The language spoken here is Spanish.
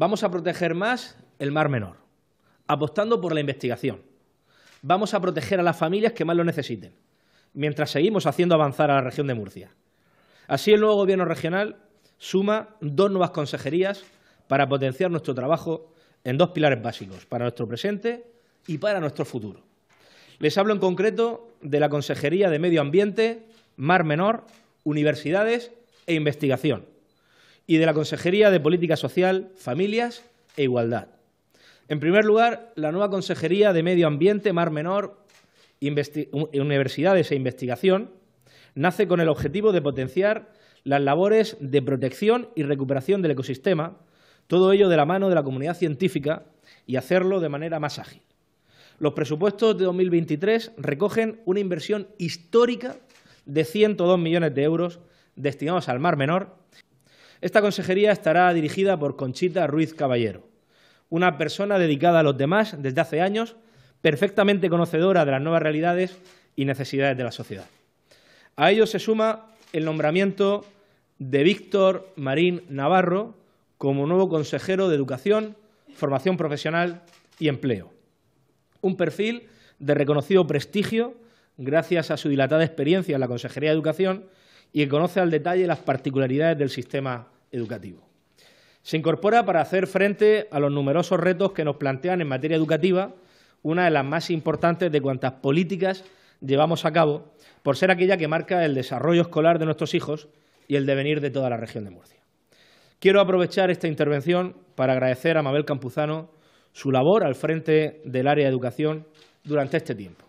Vamos a proteger más el mar menor, apostando por la investigación. Vamos a proteger a las familias que más lo necesiten, mientras seguimos haciendo avanzar a la región de Murcia. Así el nuevo Gobierno regional suma dos nuevas consejerías para potenciar nuestro trabajo en dos pilares básicos, para nuestro presente y para nuestro futuro. Les hablo en concreto de la Consejería de Medio Ambiente, Mar Menor, Universidades e Investigación y de la Consejería de Política Social, Familias e Igualdad. En primer lugar, la nueva Consejería de Medio Ambiente, Mar Menor, Universidades e Investigación nace con el objetivo de potenciar las labores de protección y recuperación del ecosistema, todo ello de la mano de la comunidad científica y hacerlo de manera más ágil. Los presupuestos de 2023 recogen una inversión histórica de 102 millones de euros destinados al Mar Menor esta consejería estará dirigida por Conchita Ruiz Caballero, una persona dedicada a los demás desde hace años, perfectamente conocedora de las nuevas realidades y necesidades de la sociedad. A ello se suma el nombramiento de Víctor Marín Navarro como nuevo consejero de Educación, Formación Profesional y Empleo. Un perfil de reconocido prestigio gracias a su dilatada experiencia en la Consejería de Educación y que conoce al detalle las particularidades del sistema educativo. Se incorpora para hacer frente a los numerosos retos que nos plantean en materia educativa, una de las más importantes de cuantas políticas llevamos a cabo, por ser aquella que marca el desarrollo escolar de nuestros hijos y el devenir de toda la región de Murcia. Quiero aprovechar esta intervención para agradecer a Mabel Campuzano su labor al frente del área de educación durante este tiempo.